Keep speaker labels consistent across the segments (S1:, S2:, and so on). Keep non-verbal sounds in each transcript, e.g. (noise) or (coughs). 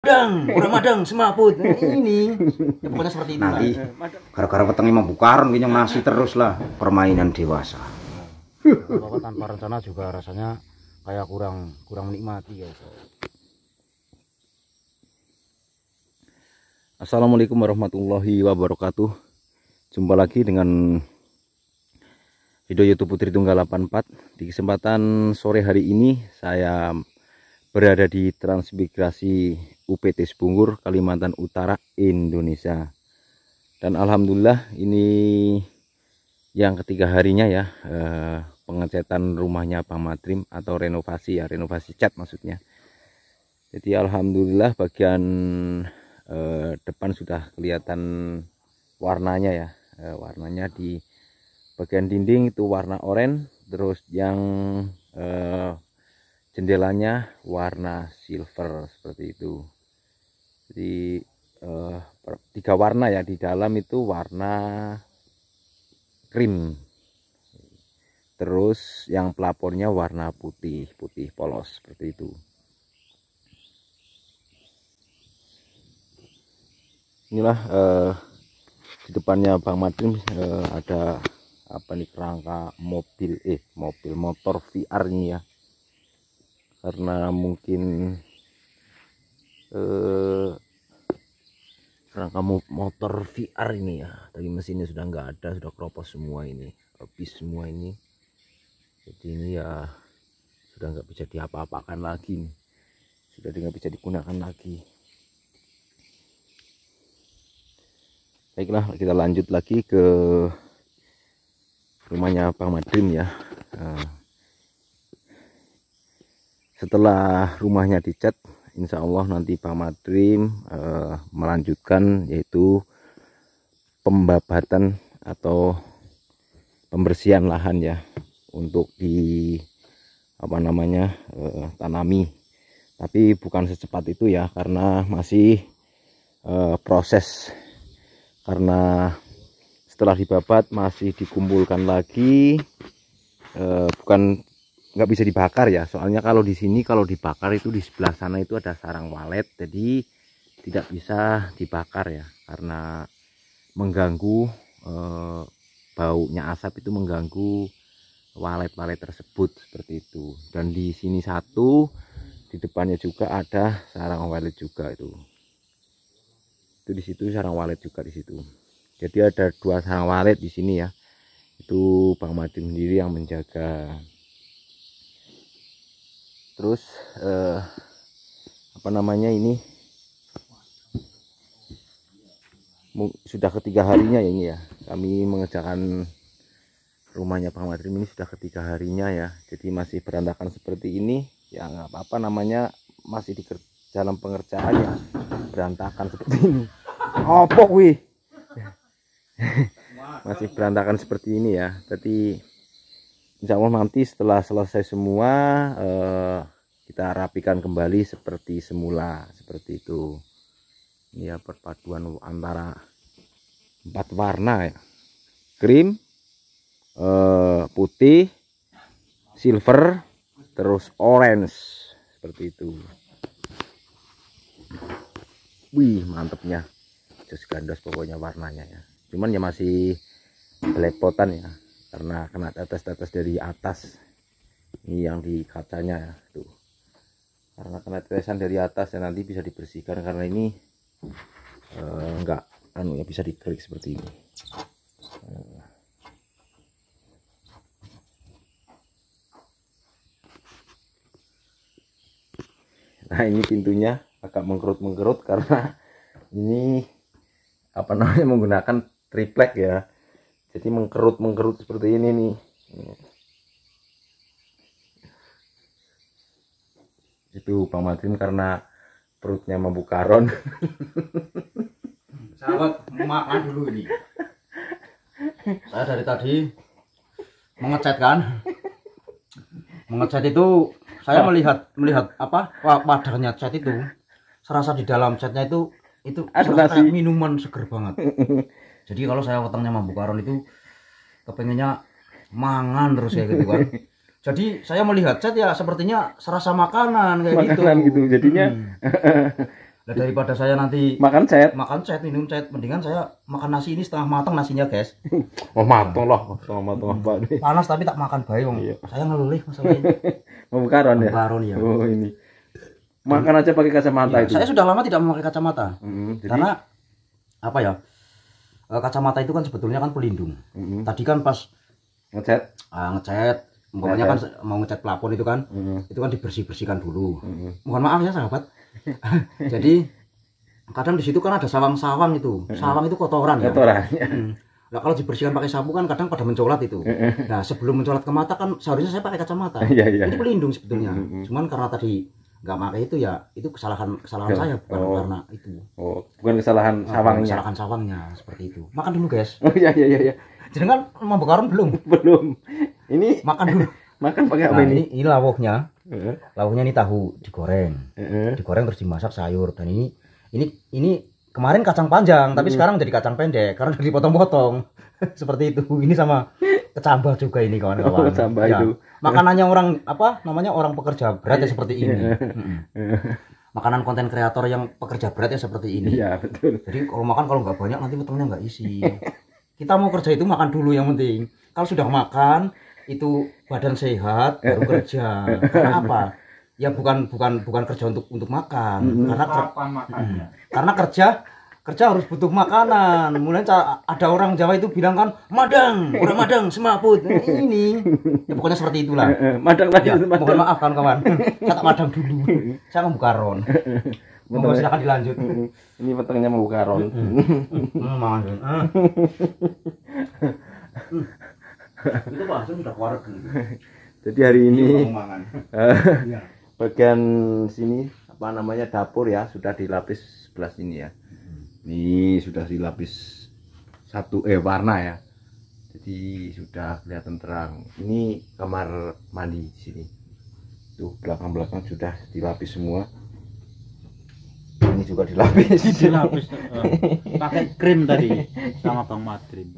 S1: Madang, orang (laughs) Madang, semaput. Ini, (laughs) ya, pokoknya seperti ini. Nanti, gara-gara petengnya membukaron, kayaknya masih nah. terus lah permainan dewasa. Kalau tanpa rencana juga rasanya kayak kurang kurang menikmati ya.
S2: Assalamualaikum warahmatullahi wabarakatuh. Jumpa lagi dengan video YouTube Putri Tunggal 84. Di kesempatan sore hari ini saya berada di transmigrasi UPT Sepunggur Kalimantan Utara Indonesia dan Alhamdulillah ini yang ketiga harinya ya eh, pengecatan rumahnya Pak Matrim atau renovasi ya renovasi cat maksudnya jadi Alhamdulillah bagian eh, depan sudah kelihatan warnanya ya eh, warnanya di bagian dinding itu warna oranye terus yang eh, jendelanya warna silver seperti itu jadi uh, tiga warna ya di dalam itu warna krim terus yang pelapornya warna putih putih polos seperti itu inilah uh, di depannya Bang Madrim uh, eh, ada apa nih kerangka mobil eh mobil motor VR ya karena mungkin eh, rangka motor VR ini ya tapi mesinnya sudah nggak ada sudah keropos semua ini habis semua ini jadi ini ya sudah nggak bisa diapa-apakan lagi nih. sudah tidak bisa digunakan lagi baiklah kita lanjut lagi ke rumahnya Pak Madrim ya eh, setelah rumahnya dicat insya Allah nanti Pak Matrim uh, melanjutkan yaitu pembabatan atau pembersihan lahan ya untuk di apa namanya uh, tanami tapi bukan secepat itu ya karena masih uh, proses karena setelah dibabat masih dikumpulkan lagi uh, bukan nggak bisa dibakar ya soalnya kalau di sini kalau dibakar itu di sebelah sana itu ada sarang walet jadi tidak bisa dibakar ya karena mengganggu e, baunya asap itu mengganggu walet-walet tersebut seperti itu dan di sini satu di depannya juga ada sarang walet juga itu itu di situ sarang walet juga di situ jadi ada dua sarang walet di sini ya itu Bang Madin sendiri yang menjaga terus eh, apa namanya ini sudah ketiga harinya ya ini ya kami mengerjakan rumahnya Pak Matrim ini sudah ketiga harinya ya jadi masih berantakan seperti ini ya nggak apa-apa namanya masih di dalam pengerjaan ya berantakan seperti ini opo oh, wih (laughs) masih berantakan seperti ini ya tapi insya Allah nanti setelah selesai semua eh, kita rapikan kembali seperti semula seperti itu ini ya perpaduan antara empat warna ya krim eh, putih silver terus orange seperti itu wih mantepnya jos gandos pokoknya warnanya ya cuman ya masih belepotan ya karena kena tetes-tetes dari atas ini yang di kacanya tuh karena kena tetesan dari atas ya nanti bisa dibersihkan karena ini uh, eh, enggak anu ya bisa dikerik seperti ini nah ini pintunya agak mengkerut-mengkerut karena ini apa namanya menggunakan triplek ya jadi mengkerut mengkerut seperti ini nih itu Bang Martin karena perutnya membuka ron
S1: (laughs) sahabat makan dulu ini saya dari tadi mengecat kan mengecat itu saya melihat melihat apa wadahnya cat itu serasa di dalam catnya itu itu minuman seger banget (laughs) jadi kalau saya ketangnya sama Bu itu kepengennya mangan terus kayak gitu kan (laughs) jadi saya melihat chat ya sepertinya serasa makanan kayak makanan gitu makanan gitu jadinya hmm. Nah, (laughs) daripada saya nanti makan Chat, makan Chat, minum Chat, mendingan saya makan nasi ini setengah matang nasinya, guys.
S2: (laughs) Oh, matang lah, setengah matang apa nih? Panas tapi tak makan bae, Iya.
S1: Saya ngelulih masalahnya.
S2: Mau karon ya? Karon ya. Oh, ini. Makan aja pakai kacamata ya, itu. Saya sudah
S1: lama tidak memakai kacamata.
S2: -hmm, jadi... Karena apa ya?
S1: Eh, kacamata itu kan sebetulnya kan pelindung. Mm -hmm. Tadi kan pas ngecat, ah, ngecat, pokoknya kan mau ngecat plafon itu kan, mm -hmm. itu kan dibersih bersihkan dulu. Mm -hmm. Mohon maaf ya sahabat. (laughs) Jadi kadang di situ kan ada sawang-sawang itu, sawang itu kotoran. Ya? Kotoran. Ya. Nah, kalau dibersihkan pakai sapu kan kadang pada mencolat itu. Nah, sebelum mencolat ke mata kan seharusnya saya pakai kacamata. (laughs) Ini iya, iya. pelindung sebetulnya. Cuman karena tadi nggak pakai itu ya itu kesalahan kesalahan saya bukan oh.
S2: karena itu oh bukan kesalahan nah, sawangnya kesalahan sawangnya seperti itu
S1: makan dulu guys oh iya iya iya, iya. jangan mau bekarun belum (laughs) belum ini makan dulu (laughs) makan pakai apa nah, ini ini lauknya uh. Eh. lauknya ini tahu digoreng uh. digoreng terus dimasak sayur dan ini ini ini kemarin kacang panjang tapi hmm. sekarang jadi kacang pendek karena (laughs) dipotong-potong seperti itu ini sama kecambah juga ini kawan-kawan. Kecambah (laughs) oh, ya. itu. Makanannya orang apa namanya orang pekerja berat ya seperti ini. (laughs) Makanan konten kreator yang pekerja berat ya seperti ini. ya, betul. Jadi kalau makan kalau nggak banyak nanti temennya nggak isi. Kita mau kerja itu makan dulu yang penting. Kalau sudah makan itu badan sehat baru kerja. Karena apa? Ya bukan bukan bukan kerja untuk untuk makan. Karena ker karena kerja kerja harus butuh makanan. Mulai ada orang Jawa itu bilang kan, madang, orang madang, semaput, ini. Ya pokoknya seperti itulah. Eh, eh, madang lagi. ya, madang. Mohon maaf kawan kawan, saya tak madang dulu. Saya membuka ron. Eh, Monggo silakan dilanjut. Mm, mm. Ini petengnya membuka ron. Mm, (laughs) ah.
S2: (laughs) Itu bahasa sudah keluar Jadi hari ini iya, iya. bagian sini apa namanya dapur ya sudah dilapis sebelah sini ya ini sudah dilapis satu eh warna ya jadi sudah kelihatan terang ini kamar mandi di sini tuh belakang belakang sudah dilapis semua ini juga dilapis dilapis uh, (laughs) pakai krim tadi sama bang Madrin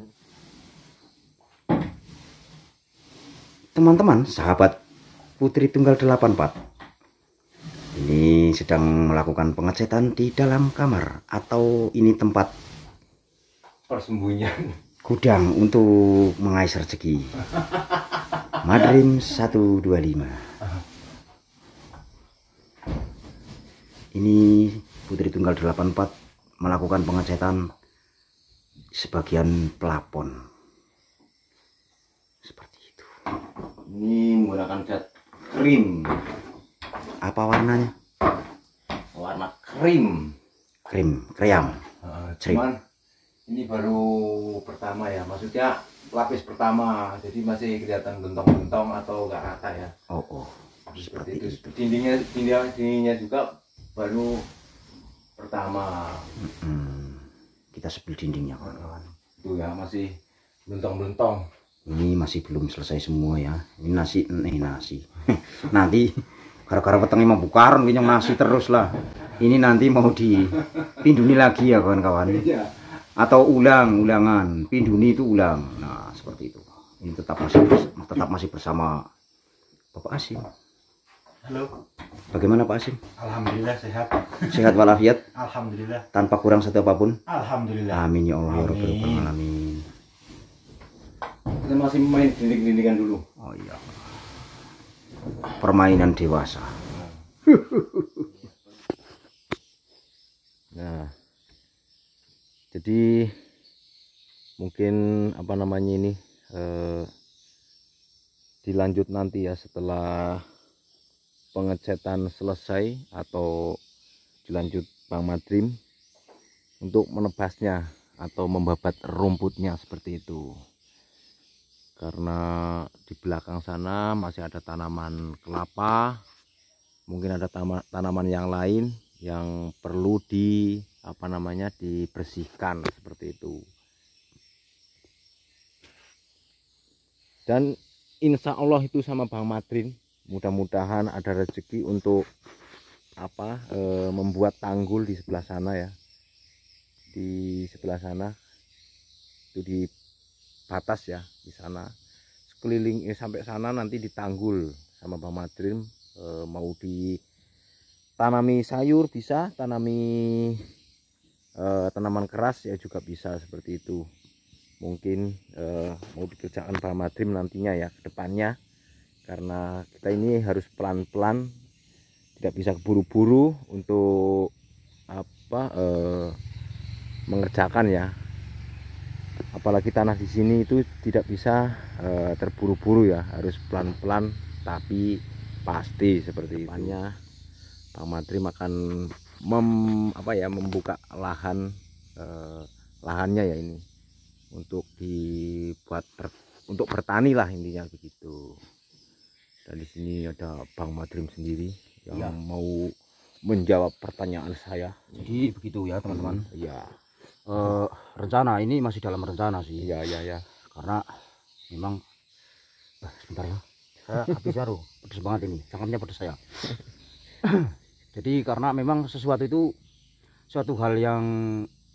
S1: teman-teman sahabat putri tunggal 84 ini sedang melakukan pengecetan di dalam kamar atau ini tempat
S2: persembunyian
S1: gudang untuk mengais rezeki Madrim 125 ini Putri Tunggal 84 melakukan pengecetan sebagian pelapon
S2: seperti itu ini menggunakan cat krim
S1: apa warnanya
S2: warna krim
S1: krim kriam
S2: uh, cuman ini baru pertama ya maksudnya lapis pertama jadi masih kelihatan bentong-bentong atau enggak rata ya oh, oh. seperti, itu. itu dindingnya dindingnya dindingnya juga baru pertama -hmm. kita sebel dindingnya kawan-kawan itu ya masih
S1: bentong-bentong ini masih belum selesai semua ya ini nasi ini nasi (laughs) nanti gara-gara wetenge mau bukaron winyo masih terus lah ini nanti mau dipinduni lagi ya kawan-kawan iya. atau ulang ulangan pinduni itu ulang nah seperti itu ini tetap masih tetap masih bersama Bapak Asim Halo. Bagaimana Pak Asim?
S2: Alhamdulillah sehat. Sehat walafiat? Alhamdulillah.
S1: Tanpa kurang satu apapun? Alhamdulillah. Amin ya Allah ya Amin. alamin.
S2: Kita masih main dinding-dindingan dulu. Oh iya permainan dewasa. (laughs) nah, jadi mungkin apa namanya ini eh, dilanjut nanti ya setelah pengecetan selesai atau dilanjut Bang Madrim untuk menebasnya atau membabat rumputnya seperti itu karena di belakang sana masih ada tanaman kelapa mungkin ada tanaman yang lain yang perlu di apa namanya dibersihkan seperti itu dan insya Allah itu sama Bang Madrin mudah-mudahan ada rezeki untuk apa e, membuat tanggul di sebelah sana ya di sebelah sana itu di batas ya di sana sekeliling ini eh, sampai sana nanti ditanggul sama Bang Madrim e, mau di tanami sayur bisa tanami e, tanaman keras ya juga bisa seperti itu mungkin e, mau dikerjakan Bang Madrim nantinya ya kedepannya karena kita ini harus pelan-pelan tidak bisa buru-buru untuk apa e, mengerjakan ya apalagi tanah di sini itu tidak bisa e, terburu-buru ya harus pelan-pelan tapi pasti seperti Depannya, itu Pak Matri makan mem, apa ya membuka lahan e, lahannya ya ini untuk dibuat per, untuk bertani lah intinya begitu dan di sini ada Bang Madrim sendiri yang ya. mau menjawab pertanyaan saya jadi
S1: begitu ya teman-teman hmm, iya uh, rencana ini masih dalam rencana sih Ya ya ya. karena memang eh, sebentar ya Tapi habis bersemangat pedes banget ini cangkemnya pedes saya (coughs) jadi karena memang sesuatu itu suatu hal yang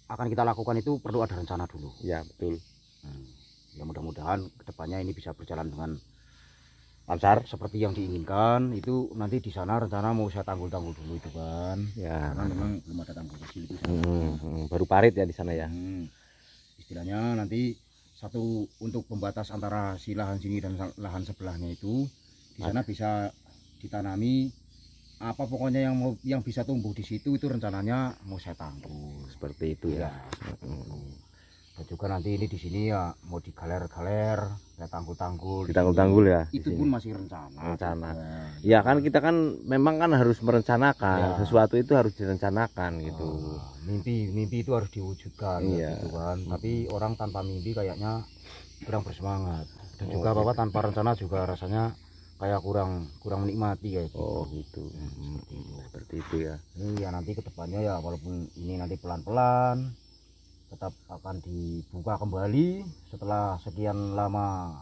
S1: akan kita lakukan itu perlu ada rencana dulu
S2: ya betul hmm.
S1: ya mudah-mudahan kedepannya ini bisa berjalan dengan lancar seperti yang diinginkan itu nanti di sana rencana mau saya tanggul-tanggul dulu itu kan ya karena nah, memang nah. belum ada tanggul kecil itu
S2: sana. Hmm, hmm, baru parit ya di sana ya
S1: hmm. istilahnya nanti satu untuk pembatas antara si lahan sini dan lahan sebelahnya itu di sana bisa ditanami apa pokoknya yang mau yang bisa tumbuh di situ itu rencananya mau saya tanggul seperti itu ya, ya. Hmm. hmm, hmm dan nah, juga nanti ini di sini ya mau digaler-galer ya tanggul-tanggul di tanggul tanggul ya itu pun masih rencana rencana
S2: ya. ya kan kita kan memang kan harus merencanakan ya. sesuatu itu harus direncanakan gitu
S1: oh, mimpi mimpi itu harus diwujudkan Ya, gitu kan tapi hmm. orang tanpa mimpi kayaknya kurang bersemangat dan oh, juga bapak gitu. Iya. tanpa rencana juga rasanya kayak kurang kurang menikmati kayak gitu. Oh gitu. Hmm, seperti, hmm, itu. ya. ini ya. nanti ke depannya ya walaupun ini nanti pelan-pelan tetap akan dibuka kembali setelah sekian lama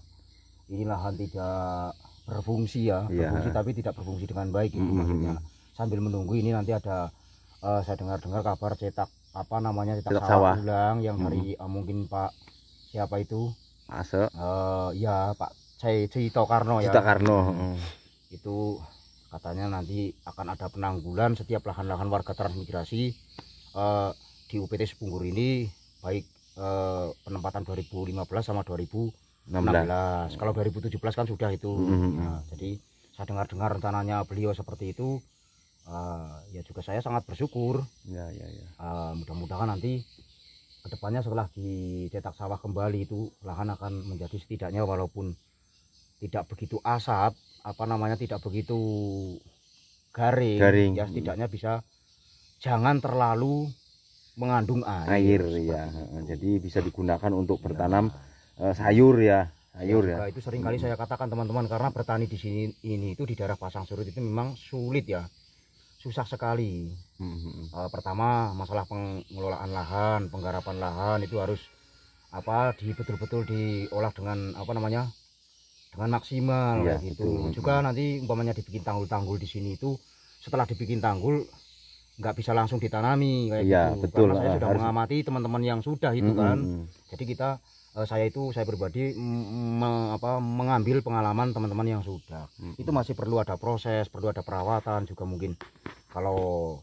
S1: ini lahan tidak berfungsi ya iya. berfungsi yeah. tapi tidak berfungsi dengan baik itu mm -hmm. maksudnya sambil menunggu ini nanti ada uh, saya dengar-dengar kabar cetak apa namanya cetak, cetak sawah ulang yang dari mm -hmm. uh, mungkin Pak siapa itu Masuk. Uh, ya Pak eh, iya, Cito Karno ya. Cito ya Karno hmm. itu katanya nanti akan ada penanggulan setiap lahan-lahan warga transmigrasi uh, di UPT Sepunggur ini baik eh, penempatan 2015 sama 2016. 16. Kalau 2017 kan sudah itu. Mm -hmm. ya, jadi saya dengar-dengar rencananya beliau seperti itu. Uh, ya juga saya sangat bersyukur. Ya, ya, ya. Uh, mudah-mudahan nanti kedepannya setelah dicetak sawah kembali itu lahan akan menjadi setidaknya walaupun tidak begitu asap, apa namanya tidak begitu garing, garing. ya setidaknya bisa jangan terlalu
S2: mengandung air. Air ya. Itu. Jadi bisa digunakan untuk bertanam ya. sayur ya. Sayur ya. ya. Itu sering kali
S1: hmm. saya katakan teman-teman karena bertani di sini ini itu di daerah pasang surut itu memang sulit ya. Susah sekali. Hmm. Uh, pertama masalah pengelolaan lahan, penggarapan lahan itu harus apa di betul-betul diolah dengan apa namanya? dengan maksimal ya, gitu. Betul. Juga nanti umpamanya dibikin tanggul-tanggul di sini itu setelah dibikin tanggul nggak bisa langsung ditanami kayak ya, gitu. betul Karena saya ah, sudah harus... mengamati teman-teman yang sudah itu mm -hmm. kan jadi kita eh, saya itu saya pribadi me, apa, mengambil pengalaman teman-teman yang sudah mm -hmm. itu masih perlu ada proses perlu ada perawatan juga mungkin kalau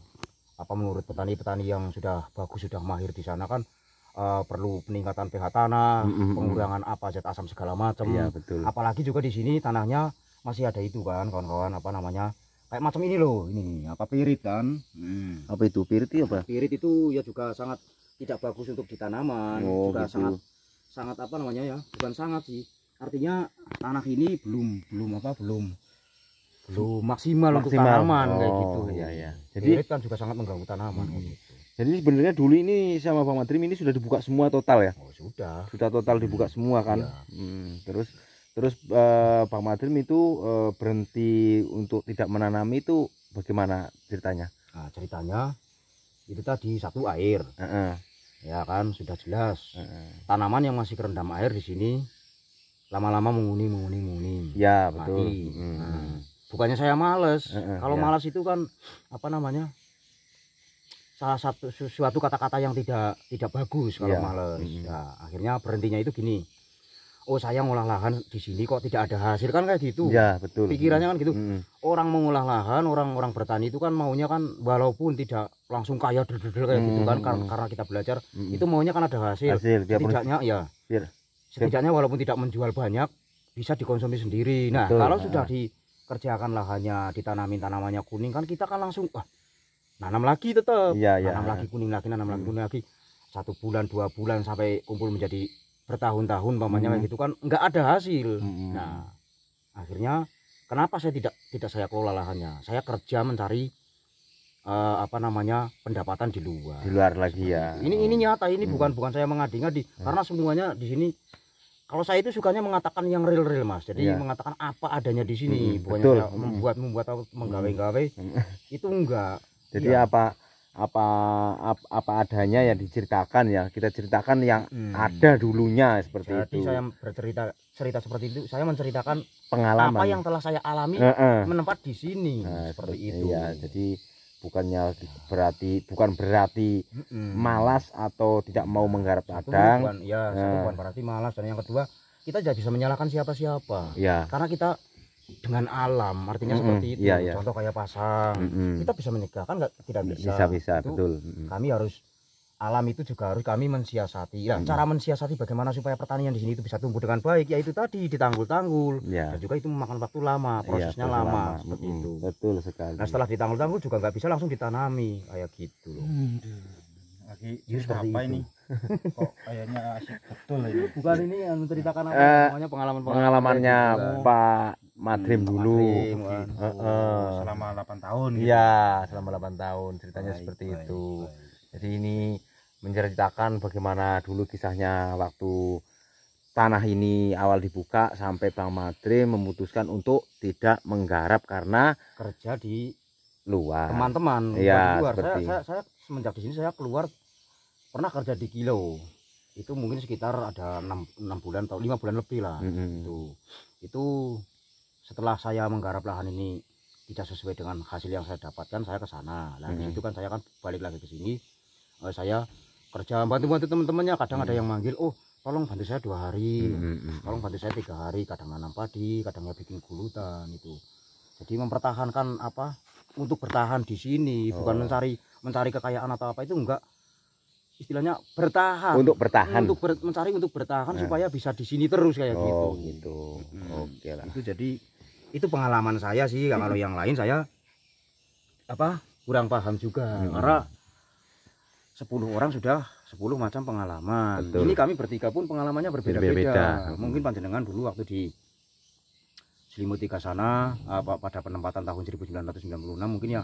S1: apa menurut petani-petani yang sudah bagus sudah mahir di sana kan uh, perlu peningkatan pH tanah mm -hmm. pengurangan apa zat asam segala macam iya, apalagi juga di sini tanahnya masih ada itu kan kawan-kawan apa namanya kayak macam ini loh ini apa pirit kan
S2: hmm. apa itu pirit itu apa pirit
S1: itu ya juga sangat tidak bagus untuk ditanaman oh, juga gitu. sangat sangat apa namanya ya bukan sangat sih artinya tanah ini belum belum apa belum belum maksimal, maksimal. untuk tanaman oh, kayak gitu ya ya jadi pirit kan juga sangat mengganggu tanaman hmm.
S2: jadi sebenarnya dulu ini sama Pak Matrim ini sudah dibuka semua total ya oh, sudah sudah total dibuka semua kan ya. hmm, terus terus eh, Bang Madrim itu eh, berhenti untuk tidak menanam itu bagaimana ceritanya
S1: nah, ceritanya itu tadi satu air uh -uh. ya kan sudah jelas uh -uh. tanaman yang masih kerendam air di sini lama-lama menguning menguning menguning. ya mati. betul nah, hmm. nah, bukannya saya males uh -uh, kalau yeah. males itu kan apa namanya salah satu sesuatu kata-kata yang tidak tidak bagus kalau yeah. males. Mm -hmm. Nah, akhirnya berhentinya itu gini oh saya ngolah lahan di sini kok tidak ada hasil kan kayak gitu ya betul pikirannya kan gitu hmm. orang mengolah lahan orang-orang bertani itu kan maunya kan walaupun tidak langsung kaya -dr kayak hmm. gitu kan karena, karena kita belajar hmm. itu maunya kan ada hasil, hasil setidaknya ya biar. setidaknya walaupun tidak menjual banyak bisa dikonsumsi sendiri nah betul. kalau sudah dikerjakan lahannya ditanamin tanamannya kuning kan kita kan langsung ah, nanam lagi tetap ya, ya. nanam lagi kuning lagi nanam hmm. lagi kuning lagi satu bulan dua bulan sampai kumpul menjadi bertahun-tahun pamannya hmm. gitu kan nggak ada hasil hmm. nah akhirnya kenapa saya tidak tidak saya kelola lahannya saya kerja mencari uh, apa namanya pendapatan di luar
S2: di luar lagi ya
S1: ini ini hmm. nyata ini hmm. bukan bukan saya mengadi-ngadi hmm. karena semuanya di sini kalau saya itu sukanya mengatakan yang real-real mas jadi ya. mengatakan apa adanya di sini hmm, bukan hmm. membuat membuat atau hmm. menggawe-gawe hmm. itu enggak
S2: jadi ya. apa apa apa, apa adanya ya diceritakan ya kita ceritakan yang hmm. ada dulunya seperti Jadi itu. saya
S1: bercerita cerita seperti itu saya menceritakan pengalaman apa yang telah saya alami uh -uh. menempat
S2: di sini nah, seperti, seperti itu. ya jadi bukannya berarti bukan berarti malas atau tidak mau menggarap adang. ya, uh. bukan
S1: berarti malas dan yang kedua kita tidak bisa menyalahkan siapa-siapa. Ya. Karena kita dengan alam artinya mm -hmm. seperti itu yeah, yeah. contoh kayak pasang mm -hmm. kita bisa menikah kan tidak bisa bisa bisa itu betul kami harus alam itu juga harus kami mensiasati ya mm -hmm. cara mensiasati bagaimana supaya pertanian di sini itu bisa tumbuh dengan baik yaitu tadi ditanggul-tanggul yeah. dan juga itu memakan waktu lama iya, prosesnya yeah, lama, lama seperti
S2: mm -hmm. itu betul sekali nah setelah
S1: ditanggul-tanggul juga nggak bisa langsung ditanami kayak gitu loh mm -hmm lagi apa itu. ini (laughs) kok kayaknya asik betul ini bukan ini yang menceritakan apa eh, uh, pengalaman pengalamannya Pak
S2: Madrim hmm, dulu. Madrim, uh, uh. Selama 8 tahun. Gitu. Iya, gitu. selama 8 tahun ceritanya baik, seperti baik, itu. Baik. Jadi ini menceritakan bagaimana dulu kisahnya waktu tanah ini awal dibuka sampai Bang Madrim memutuskan untuk tidak menggarap karena kerja di luar. Teman-teman, ya, luar. Seperti... Saya,
S1: saya, saya semenjak di sini saya keluar pernah kerja di kilo itu mungkin sekitar ada enam enam bulan atau lima bulan lebih lah mm -hmm. itu itu setelah saya menggarap lahan ini tidak sesuai dengan hasil yang saya dapatkan saya ke sana nah hmm. itu kan saya kan balik lagi ke sini uh, saya kerja bantu-bantu teman-temannya kadang hmm. ada iya. yang manggil oh tolong bantu saya dua hari
S2: hmm. tolong mhm. bantu saya
S1: tiga hari kadang nanam padi kadangnya bikin gulutan itu jadi mempertahankan apa untuk bertahan di sini oh. bukan mencari mencari kekayaan atau apa itu enggak istilahnya bertahan untuk bertahan untuk ber, mencari untuk bertahan nah. supaya bisa di sini terus kayak oh, gitu
S2: gitu hmm. oke
S1: okay lah itu jadi itu pengalaman saya sih hmm. kalau yang lain saya apa kurang paham juga hmm. karena 10 orang sudah 10 macam pengalaman Betul. ini kami bertiga pun pengalamannya berbeda-beda mungkin panjenengan dulu waktu di Selimutika sana apa pada penempatan tahun 1996 mungkin ya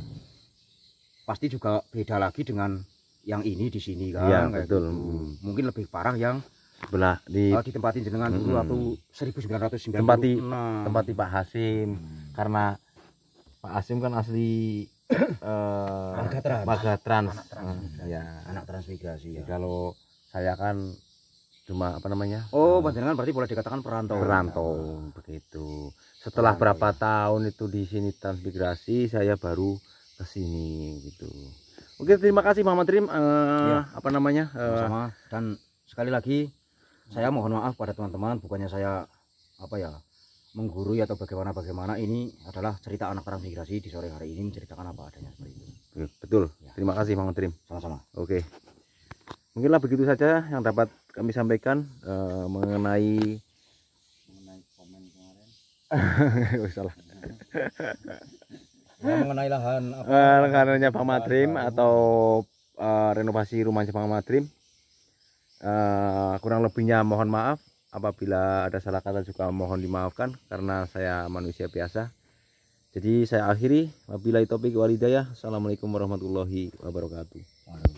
S1: pasti juga beda lagi dengan yang ini di sini kan ya, betul. Gitu. mungkin lebih parah yang
S2: sebelah di oh, ditempatin jenengan dulu mm, atau
S1: 1996 tempati
S2: tempati Pak Hasim hmm. karena Pak Hasim kan asli (coughs) eh uh, trans, trans. Anak trans uh, hmm, ya anak transmigrasi ya. kalau saya kan cuma apa namanya
S1: oh eh, panjenengan berarti
S2: boleh dikatakan perantau perantau nah. begitu setelah perantau, berapa ya. tahun itu di sini transmigrasi saya baru ke sini gitu oke terima kasih Mama Trim uh,
S1: eh, ya. apa namanya uh, sama dan sekali lagi saya mohon maaf pada teman-teman bukannya saya apa ya menggurui atau bagaimana bagaimana ini adalah cerita anak
S2: migrasi di sore hari ini menceritakan apa adanya seperti itu betul ya. terima kasih Bang Trim sama-sama oke mungkinlah begitu saja yang dapat kami sampaikan uh, mengenai mengenai komen kemarin (laughs) salah
S1: nah, mengenai lahan apa
S2: uh, eh, lahannya Bang Matrim atau uh, renovasi rumahnya Bang Matrim. Eh, kurang lebihnya mohon maaf apabila ada salah kata juga mohon dimaafkan karena saya manusia biasa jadi saya akhiri wabillahi wali walidayah assalamualaikum warahmatullahi wabarakatuh